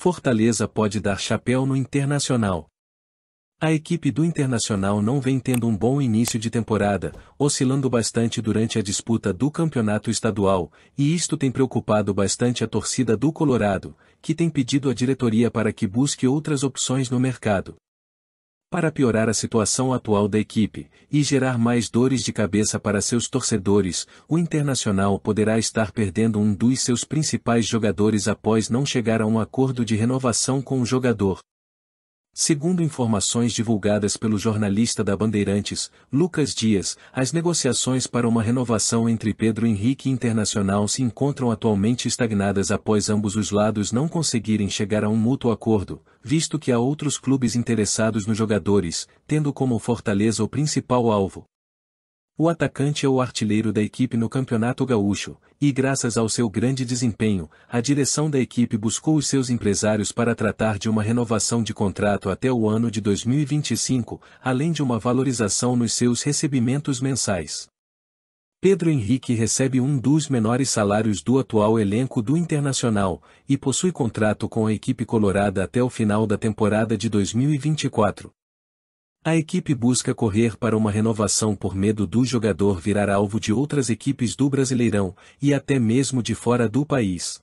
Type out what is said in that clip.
Fortaleza pode dar chapéu no Internacional. A equipe do Internacional não vem tendo um bom início de temporada, oscilando bastante durante a disputa do campeonato estadual, e isto tem preocupado bastante a torcida do Colorado, que tem pedido à diretoria para que busque outras opções no mercado para piorar a situação atual da equipe e gerar mais dores de cabeça para seus torcedores, o Internacional poderá estar perdendo um dos seus principais jogadores após não chegar a um acordo de renovação com o jogador, Segundo informações divulgadas pelo jornalista da Bandeirantes, Lucas Dias, as negociações para uma renovação entre Pedro Henrique Internacional se encontram atualmente estagnadas após ambos os lados não conseguirem chegar a um mútuo acordo, visto que há outros clubes interessados nos jogadores, tendo como Fortaleza o principal alvo o atacante é o artilheiro da equipe no Campeonato Gaúcho, e graças ao seu grande desempenho, a direção da equipe buscou os seus empresários para tratar de uma renovação de contrato até o ano de 2025, além de uma valorização nos seus recebimentos mensais. Pedro Henrique recebe um dos menores salários do atual elenco do Internacional, e possui contrato com a equipe colorada até o final da temporada de 2024. A equipe busca correr para uma renovação por medo do jogador virar alvo de outras equipes do Brasileirão, e até mesmo de fora do país.